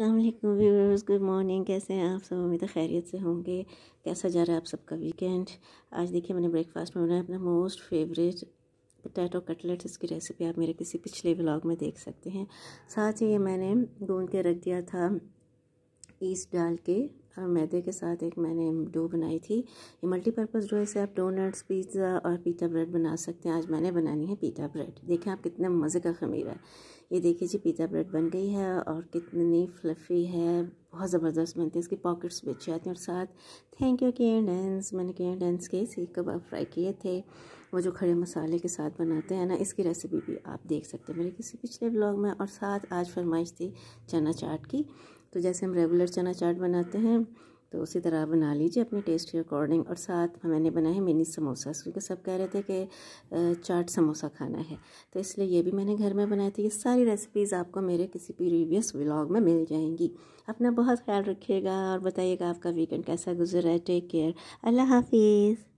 अल्लाम viewers good morning कैसे हैं आप सब उम्मीद है खैरियत से होंगे कैसा जा रहा है आप सबका वीकेंड आज देखिए मैंने ब्रेकफास्ट में बनाया अपना मोस्ट फेवरेट पोटैटो कटलेट्स इसकी रेसिपी आप मेरे किसी पिछले व्लॉग में देख सकते हैं साथ ही ये मैंने गूंद के रख दिया था ईस्ट डाल के और मैदे के साथ एक मैंने डो बनाई थी ये मल्टीपर्पज़ डो इसे आप डोनट्स पिज़्ज़ा और पीटा ब्रेड बना सकते हैं आज मैंने बनानी है पीटा ब्रेड देखें आप कितने मज़े का खमीर है ये देखिए जी पीटा ब्रेड बन गई है और कितनी फ्लफ़ी है बहुत ज़बरदस्त बनती है इसकी पॉकेट्स भी अच्छी आती हैं और साथ थैंक यू के डेंस मैंने के डेंस के सीख कबाब फ्राई किए थे वो जो खड़े मसाले के साथ बनाते हैं ना इसकी रेसिपी भी आप देख सकते हैं मेरे किसी पिछले ब्लॉग में और साथ आज फरमाइश थी चना चाट की तो जैसे हम रेगुलर चना चाट बनाते हैं तो उसी तरह आप बना लीजिए अपने टेस्ट के अकॉर्डिंग और साथ मैंने बनाए हैं मिनी समोसा क्योंकि सब कह रहे थे कि चाट समोसा खाना है तो इसलिए ये भी मैंने घर में बनाई थी ये सारी रेसिपीज़ आपको मेरे किसी प्रीवियस व्लॉग में मिल जाएंगी अपना बहुत ख्याल रखिएगा और बताइएगा आपका वीकेंड कैसा गुजर रहा है टेक केयर अल्लाह हाफिज़